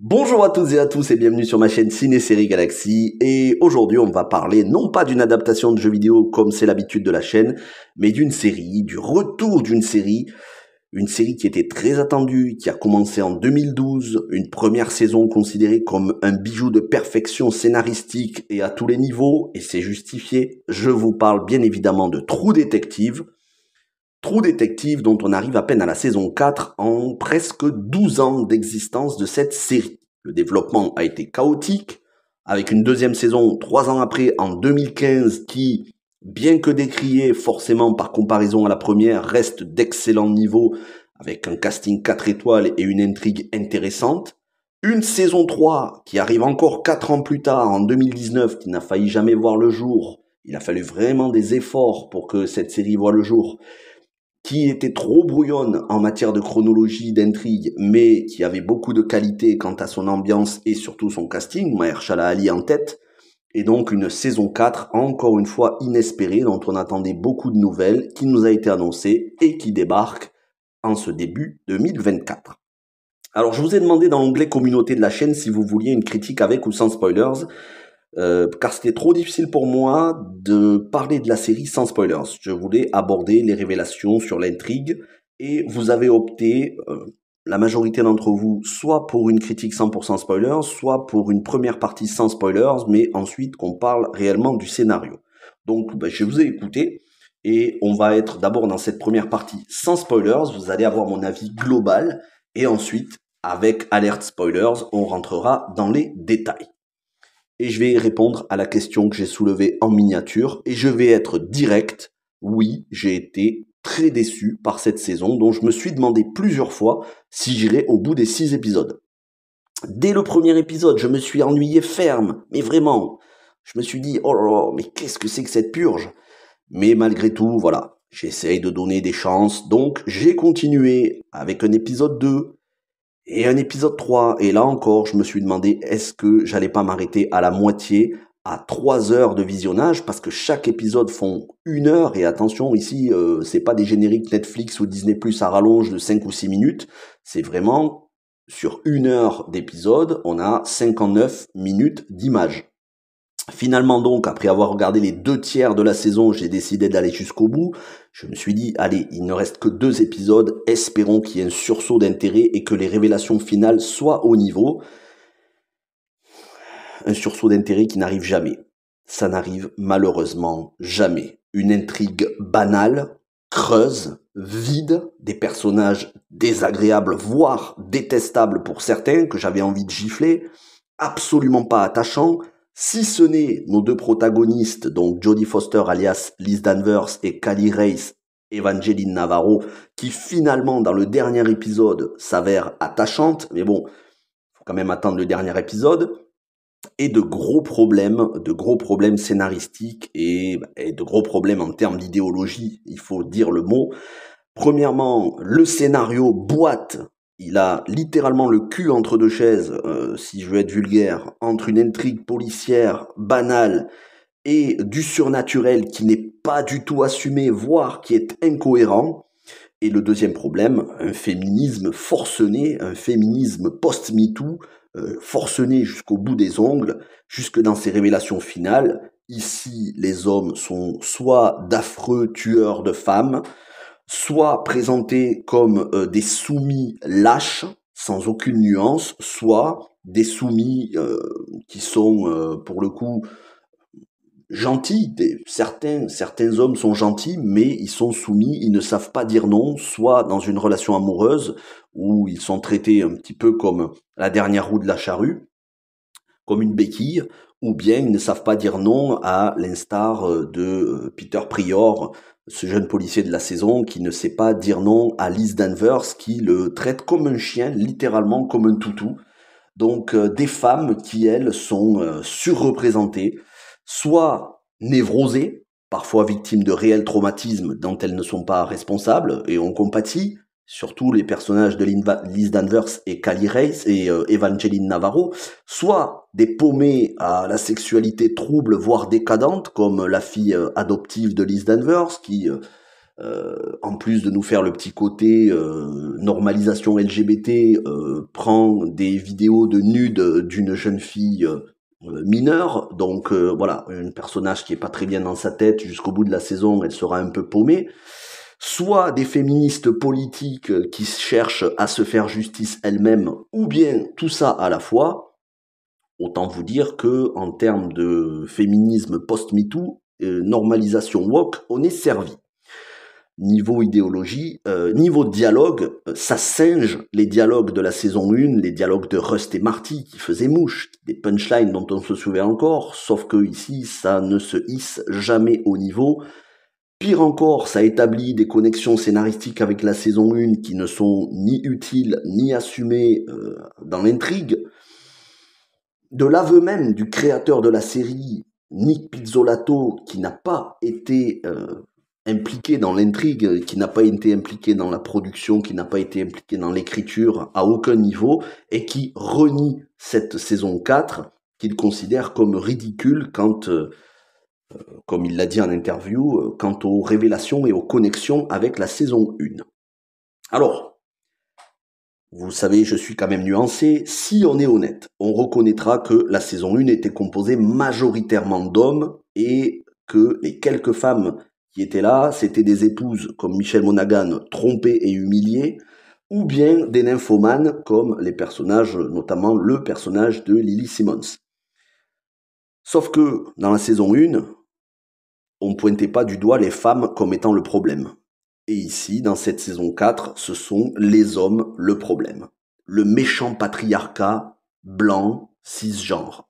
Bonjour à toutes et à tous et bienvenue sur ma chaîne Ciné-Série Galaxy et aujourd'hui on va parler non pas d'une adaptation de jeu vidéo comme c'est l'habitude de la chaîne mais d'une série, du retour d'une série, une série qui était très attendue, qui a commencé en 2012, une première saison considérée comme un bijou de perfection scénaristique et à tous les niveaux et c'est justifié. Je vous parle bien évidemment de Trou Détective Trou Détective dont on arrive à peine à la saison 4 en presque 12 ans d'existence de cette série. Le développement a été chaotique, avec une deuxième saison 3 ans après en 2015 qui, bien que décriée forcément par comparaison à la première, reste d'excellent niveau avec un casting 4 étoiles et une intrigue intéressante. Une saison 3 qui arrive encore 4 ans plus tard en 2019 qui n'a failli jamais voir le jour. Il a fallu vraiment des efforts pour que cette série voit le jour qui était trop brouillonne en matière de chronologie, d'intrigue, mais qui avait beaucoup de qualité quant à son ambiance et surtout son casting, Mahershala Ali en tête, et donc une saison 4, encore une fois inespérée, dont on attendait beaucoup de nouvelles, qui nous a été annoncée et qui débarque en ce début 2024. Alors je vous ai demandé dans l'onglet communauté de la chaîne si vous vouliez une critique avec ou sans spoilers. Euh, car c'était trop difficile pour moi de parler de la série sans spoilers. Je voulais aborder les révélations sur l'intrigue et vous avez opté, euh, la majorité d'entre vous, soit pour une critique 100% spoilers, soit pour une première partie sans spoilers, mais ensuite qu'on parle réellement du scénario. Donc ben, je vous ai écouté et on va être d'abord dans cette première partie sans spoilers, vous allez avoir mon avis global et ensuite avec alerte spoilers, on rentrera dans les détails et je vais répondre à la question que j'ai soulevée en miniature et je vais être direct. Oui, j'ai été très déçu par cette saison dont je me suis demandé plusieurs fois si j'irais au bout des six épisodes. Dès le premier épisode, je me suis ennuyé ferme, mais vraiment. Je me suis dit, oh là là, mais qu'est-ce que c'est que cette purge Mais malgré tout, voilà, j'essaye de donner des chances, donc j'ai continué avec un épisode 2, et un épisode 3. Et là encore, je me suis demandé est-ce que j'allais pas m'arrêter à la moitié à 3 heures de visionnage parce que chaque épisode font une heure et attention ici euh, c'est pas des génériques Netflix ou Disney Plus à rallonge de 5 ou 6 minutes, c'est vraiment sur une heure d'épisode, on a 59 minutes d'image. Finalement donc, après avoir regardé les deux tiers de la saison, j'ai décidé d'aller jusqu'au bout. Je me suis dit, allez, il ne reste que deux épisodes, espérons qu'il y ait un sursaut d'intérêt et que les révélations finales soient au niveau. Un sursaut d'intérêt qui n'arrive jamais. Ça n'arrive malheureusement jamais. Une intrigue banale, creuse, vide, des personnages désagréables, voire détestables pour certains, que j'avais envie de gifler, absolument pas attachants, si ce n'est nos deux protagonistes, donc Jodie Foster alias Liz Danvers et Callie Race, Evangeline Navarro, qui finalement dans le dernier épisode s'avère attachante, mais bon, faut quand même attendre le dernier épisode, et de gros problèmes, de gros problèmes scénaristiques et, bah, et de gros problèmes en termes d'idéologie, il faut dire le mot. Premièrement, le scénario boite il a littéralement le cul entre deux chaises, euh, si je veux être vulgaire, entre une intrigue policière banale et du surnaturel qui n'est pas du tout assumé, voire qui est incohérent. Et le deuxième problème, un féminisme forcené, un féminisme post-MeToo, euh, forcené jusqu'au bout des ongles, jusque dans ses révélations finales. Ici, les hommes sont soit d'affreux tueurs de femmes, soit présentés comme euh, des soumis lâches, sans aucune nuance, soit des soumis euh, qui sont euh, pour le coup gentils. certains, certains hommes sont gentils, mais ils sont soumis, ils ne savent pas dire non, soit dans une relation amoureuse où ils sont traités un petit peu comme la dernière roue de la charrue, comme une béquille, ou bien ils ne savent pas dire non à l'instar euh, de euh, Peter Prior, ce jeune policier de la saison qui ne sait pas dire non à Liz Danvers qui le traite comme un chien, littéralement comme un toutou. Donc euh, des femmes qui elles sont surreprésentées, soit névrosées, parfois victimes de réels traumatismes dont elles ne sont pas responsables et on compatit, surtout les personnages de Liz Danvers et Cali Reyes et euh, Evangeline Navarro, soit des paumés à la sexualité trouble, voire décadente, comme la fille euh, adoptive de Liz Danvers, qui, euh, en plus de nous faire le petit côté normalisation LGBT, prend des vidéos de nudes d'une jeune fille mineure. Donc voilà, un personnage qui est pas très bien dans sa tête jusqu'au bout de la saison, elle sera un peu paumée soit des féministes politiques qui cherchent à se faire justice elles-mêmes, ou bien tout ça à la fois, autant vous dire que en termes de féminisme post-MeToo, euh, normalisation woke, on est servi. Niveau idéologie, euh, niveau dialogue, euh, ça singe les dialogues de la saison 1, les dialogues de Rust et Marty qui faisaient mouche, des punchlines dont on se souvient encore, sauf que ici, ça ne se hisse jamais au niveau Pire encore, ça établit des connexions scénaristiques avec la saison 1 qui ne sont ni utiles ni assumées euh, dans l'intrigue. De l'aveu même du créateur de la série, Nick Pizzolato, qui n'a pas été euh, impliqué dans l'intrigue, qui n'a pas été impliqué dans la production, qui n'a pas été impliqué dans l'écriture à aucun niveau, et qui renie cette saison 4 qu'il considère comme ridicule quand... Euh, euh, comme il l'a dit en interview, euh, quant aux révélations et aux connexions avec la saison 1. Alors, vous savez, je suis quand même nuancé, si on est honnête, on reconnaîtra que la saison 1 était composée majoritairement d'hommes et que les quelques femmes qui étaient là, c'était des épouses comme Michel Monaghan, trompées et humiliées, ou bien des nymphomanes comme les personnages, notamment le personnage de Lily Simmons. Sauf que dans la saison 1, on pointait pas du doigt les femmes comme étant le problème. Et ici, dans cette saison 4, ce sont les hommes le problème. Le méchant patriarcat blanc cisgenre.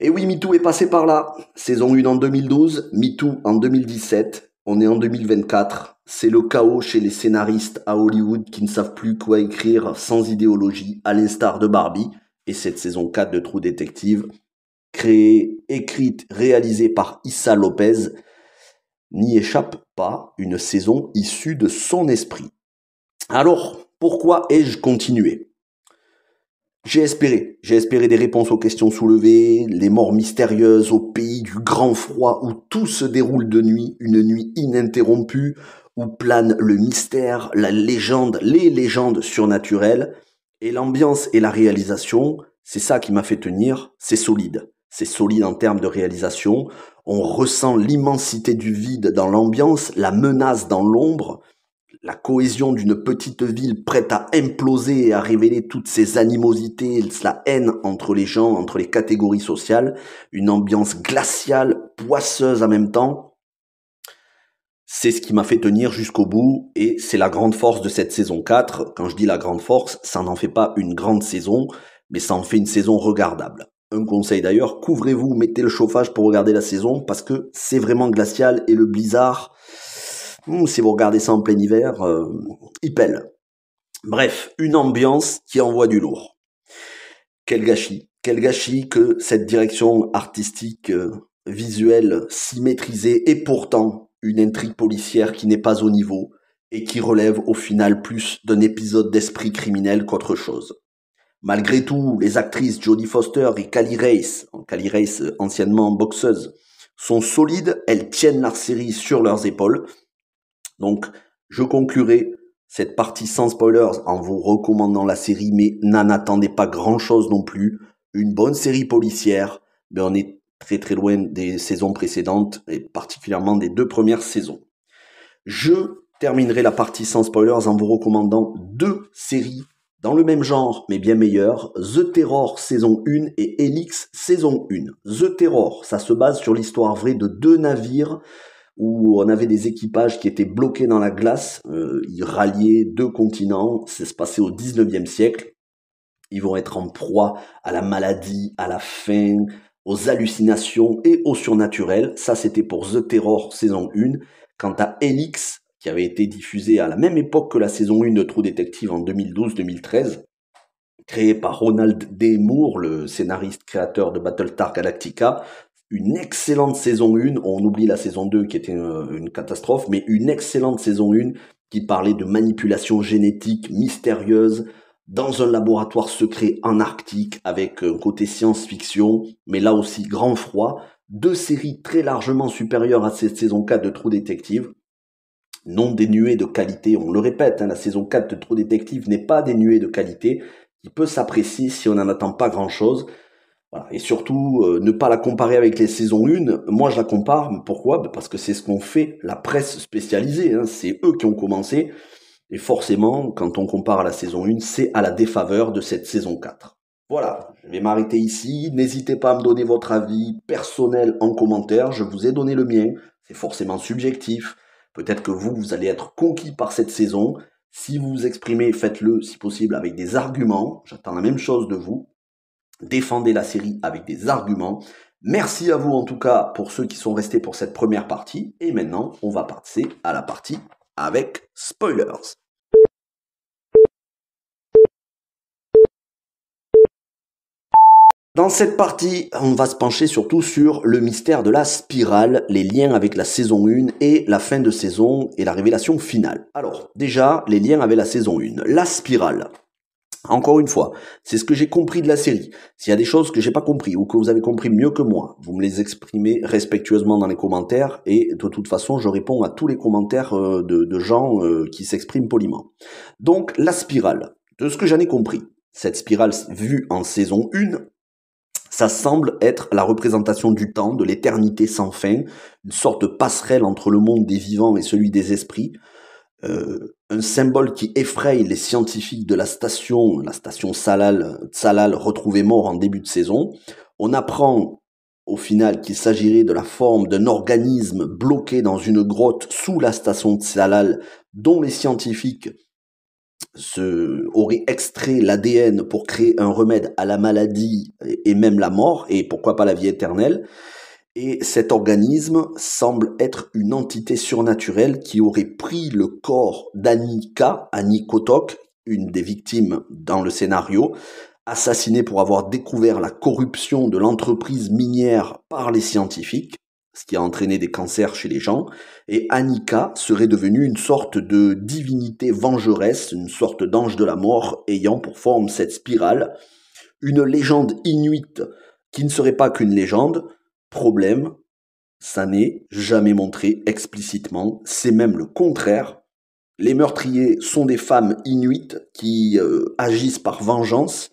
Et oui, MeToo est passé par là. Saison 1 en 2012, MeToo en 2017, on est en 2024. C'est le chaos chez les scénaristes à Hollywood qui ne savent plus quoi écrire sans idéologie, à l'instar de Barbie. Et cette saison 4 de Trou Détective créée, écrite, réalisée par Issa Lopez, n'y échappe pas une saison issue de son esprit. Alors, pourquoi ai-je continué J'ai espéré, j'ai espéré des réponses aux questions soulevées, les morts mystérieuses au pays du grand froid où tout se déroule de nuit, une nuit ininterrompue, où plane le mystère, la légende, les légendes surnaturelles, et l'ambiance et la réalisation, c'est ça qui m'a fait tenir, c'est solide. C'est solide en termes de réalisation. On ressent l'immensité du vide dans l'ambiance, la menace dans l'ombre, la cohésion d'une petite ville prête à imploser et à révéler toutes ses animosités, la haine entre les gens, entre les catégories sociales, une ambiance glaciale, poisseuse en même temps. C'est ce qui m'a fait tenir jusqu'au bout et c'est la grande force de cette saison 4. Quand je dis la grande force, ça n'en fait pas une grande saison, mais ça en fait une saison regardable. Un conseil d'ailleurs, couvrez-vous, mettez le chauffage pour regarder la saison parce que c'est vraiment glacial et le blizzard, hmm, si vous regardez ça en plein hiver, euh, il pèle. Bref, une ambiance qui envoie du lourd. Quel gâchis, quel gâchis que cette direction artistique euh, visuelle si maîtrisée et pourtant une intrigue policière qui n'est pas au niveau et qui relève au final plus d'un épisode d'esprit criminel qu'autre chose. Malgré tout, les actrices Jodie Foster et Kali Race, Kali Race euh, anciennement boxeuse, sont solides, elles tiennent la série sur leurs épaules. Donc, je conclurai cette partie sans spoilers en vous recommandant la série, mais n'en attendez pas grand-chose non plus. Une bonne série policière, mais on est très très loin des saisons précédentes, et particulièrement des deux premières saisons. Je terminerai la partie sans spoilers en vous recommandant deux séries dans le même genre, mais bien meilleur, The Terror saison 1 et Helix saison 1. The Terror, ça se base sur l'histoire vraie de deux navires où on avait des équipages qui étaient bloqués dans la glace. Euh, ils ralliaient deux continents, c'est se passé au 19e siècle. Ils vont être en proie à la maladie, à la faim, aux hallucinations et au surnaturel. Ça, c'était pour The Terror saison 1. Quant à Helix, qui avait été diffusé à la même époque que la saison 1 de Trou Détective en 2012-2013, créée par Ronald D. Moore, le scénariste créateur de Battlestar Galactica. Une excellente saison 1, on oublie la saison 2 qui était euh, une, catastrophe, mais une excellente saison 1 qui parlait de manipulation génétique mystérieuse dans un laboratoire secret en Arctique avec un côté science-fiction, mais là aussi grand froid, deux séries très largement supérieures à cette saison 4 de Trou Détective, non dénuée de qualité. On le répète, hein, la saison 4 de Trop Détective n'est pas dénuée de qualité. Il peut s'apprécier si on n'en attend pas grand-chose. Et surtout, euh, ne pas la comparer avec les saisons 1. Moi, je la compare. Pourquoi ben, Parce que c'est ce qu'on fait la presse spécialisée. Hein. C'est eux qui ont commencé. Et forcément, quand on compare à la saison 1, c'est à la défaveur de cette saison 4. Voilà, je vais m'arrêter ici. N'hésitez pas à me donner votre avis personnel en commentaire. Je vous ai donné le mien. C'est forcément subjectif. Peut-être que vous, vous allez être conquis par cette saison. Si vous vous exprimez, faites-le si possible avec des arguments. J'attends la même chose de vous. Défendez la série avec des arguments. Merci à vous en tout cas pour ceux qui sont restés pour cette première partie. Et maintenant, on va passer à la partie avec spoilers. Dans cette partie, on va se pencher surtout sur le mystère de la spirale, les liens avec la saison 1 et la fin de saison et la révélation finale. Alors, déjà, les liens avec la saison 1. La spirale. Encore une fois, c'est ce que j'ai compris de la série. S'il y a des choses que j'ai pas compris ou que vous avez compris mieux que moi, vous me les exprimez respectueusement dans les commentaires et de toute façon, je réponds à tous les commentaires euh, de, gens euh, qui s'expriment poliment. Donc, la spirale. De ce que j'en ai compris, cette spirale vue en saison 1 ça semble être la représentation du temps, de l'éternité sans fin, une sorte de passerelle entre le monde des vivants et celui des esprits, euh, un symbole qui effraye les scientifiques de la station, la station Salal, Salal retrouvée mort en début de saison. On apprend au final qu'il s'agirait de la forme d'un organisme bloqué dans une grotte sous la station Tsalal, Salal dont les scientifiques aurait extrait l'ADN pour créer un remède à la maladie et même la mort, et pourquoi pas la vie éternelle. Et cet organisme semble être une entité surnaturelle qui aurait pris le corps d'Anika, Anikotok, une des victimes dans le scénario, assassinée pour avoir découvert la corruption de l'entreprise minière par les scientifiques ce qui a entraîné des cancers chez les gens, et Annika serait devenue une sorte de divinité vengeresse, une sorte d'ange de la mort ayant pour forme cette spirale, une légende inuite qui ne serait pas qu'une légende, problème, ça n'est jamais montré explicitement, c'est même le contraire. Les meurtriers sont des femmes inuites qui euh, agissent par vengeance,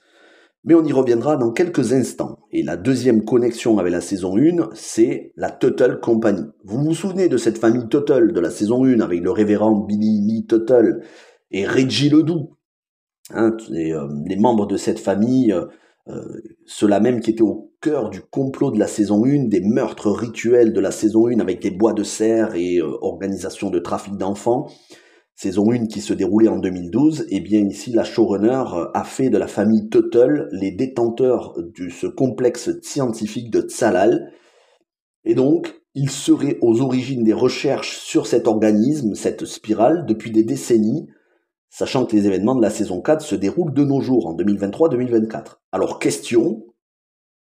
mais on y reviendra dans quelques instants. Et la deuxième connexion avec la saison 1, c'est la Tuttle Company. Vous vous souvenez de cette famille Tuttle de la saison 1 avec le révérend Billy Lee Tuttle et Reggie Ledoux hein, euh, les, membres de cette famille, euh, euh, ceux-là même qui étaient au cœur du complot de la saison 1, des meurtres rituels de la saison 1 avec des bois de serre et organisation de trafic d'enfants saison 1 qui se déroulait en 2012, et eh bien ici la showrunner a fait de la famille Tuttle les détenteurs de ce complexe scientifique de Tsalal. Et donc, ils seraient aux origines des recherches sur cet organisme, cette spirale, depuis des décennies, sachant que les événements de la saison 4 se déroulent de nos jours, en 2023-2024. Alors question,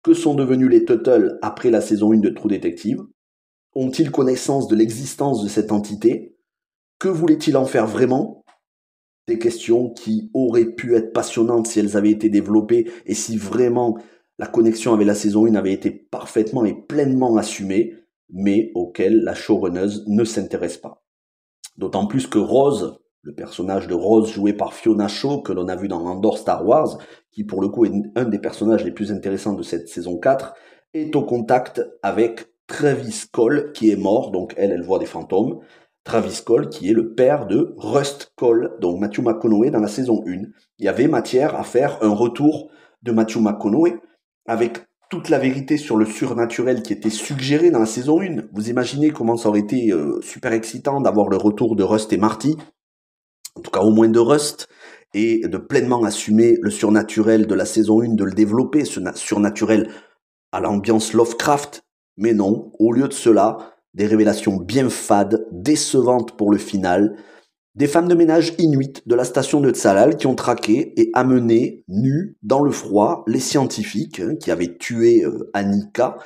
que sont devenus les Tuttle après la saison 1 de True Detective Ont-ils connaissance de l'existence de cette entité que voulait-il en faire vraiment Des questions qui auraient pu être passionnantes si elles avaient été développées et si vraiment la connexion avec la saison 1 avait été parfaitement et pleinement assumée, mais auxquelles la showrunneuse ne s'intéresse pas. D'autant plus que Rose, le personnage de Rose joué par Fiona Shaw que l'on a vu dans Andor Star Wars, qui pour le coup est un des personnages les plus intéressants de cette saison 4, est au contact avec Travis Cole qui est mort, donc elle, elle voit des fantômes, Travis Cole, qui est le père de Rust Cole, donc Matthew McConaughey dans la saison 1. Il y avait matière à faire un retour de Matthew McConaughey avec toute la vérité sur le surnaturel qui était suggéré dans la saison 1. Vous imaginez comment ça aurait été euh, super excitant d'avoir le retour de Rust et Marty, en tout cas au moins de Rust, et de pleinement assumer le surnaturel de la saison 1, de le développer, ce surnaturel à l'ambiance Lovecraft. Mais non, au lieu de cela, des révélations bien fades, décevantes pour le final, des femmes de ménage inuites de la station de Tsalal qui ont traqué et amené, nus, dans le froid, les scientifiques hein, qui avaient tué euh, Annika,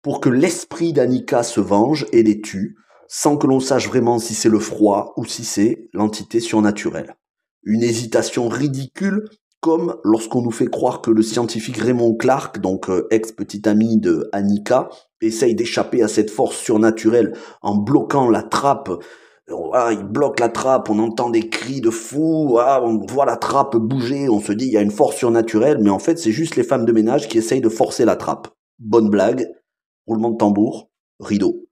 pour que l'esprit d'Annika se venge et les tue, sans que l'on sache vraiment si c'est le froid ou si c'est l'entité surnaturelle. Une hésitation ridicule, comme lorsqu'on nous fait croire que le scientifique Raymond Clark, donc euh, ex-petit ami de Annika, essaye d'échapper à cette force surnaturelle en bloquant la trappe. Ah, il bloque la trappe, on entend des cris de fou, ah, on voit la trappe bouger, on se dit il y a une force surnaturelle, mais en fait c'est juste les femmes de ménage qui essayent de forcer la trappe. Bonne blague, roulement de tambour, rideau.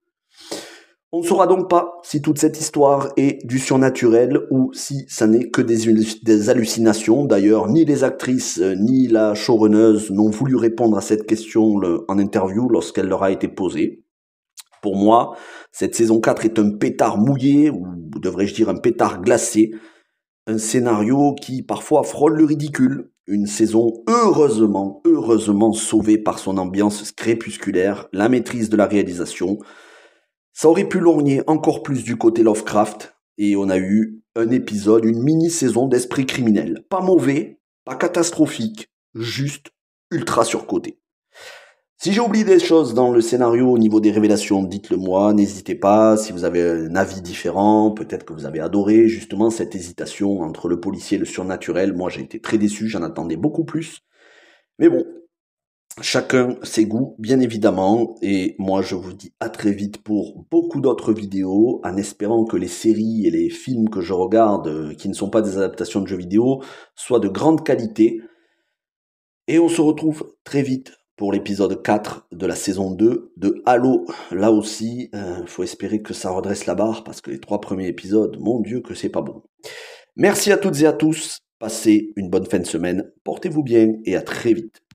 On ne saura donc pas si toute cette histoire est du surnaturel ou si ça n'est que des, hallucinations. D'ailleurs, ni les actrices euh, ni la showrunneuse n'ont voulu répondre à cette question en interview lorsqu'elle leur a été posée. Pour moi, cette saison 4 est un pétard mouillé, ou devrais-je dire un pétard glacé, un scénario qui parfois frôle le ridicule, une saison heureusement, heureusement sauvée par son ambiance crépusculaire, la maîtrise de la réalisation, ça aurait pu lorgner encore plus du côté Lovecraft, et on a eu un épisode, une mini-saison d'Esprit criminel. Pas mauvais, pas catastrophique, juste ultra surcoté. Si j'ai oublié des choses dans le scénario au niveau des révélations, dites-le moi, n'hésitez pas, si vous avez un avis différent, peut-être que vous avez adoré justement cette hésitation entre le policier et le surnaturel, moi j'ai été très déçu, j'en attendais beaucoup plus. Mais bon, Chacun ses goûts, bien évidemment, et moi je vous dis à très vite pour beaucoup d'autres vidéos, en espérant que les séries et les films que je regarde, euh, qui ne sont pas des adaptations de jeux vidéo, soient de grande qualité. Et on se retrouve très vite pour l'épisode 4 de la saison 2 de Halo. Là aussi, il euh, faut espérer que ça redresse la barre, parce que les trois premiers épisodes, mon Dieu, que c'est pas bon. Merci à toutes et à tous, passez une bonne fin de semaine, portez-vous bien et à très vite.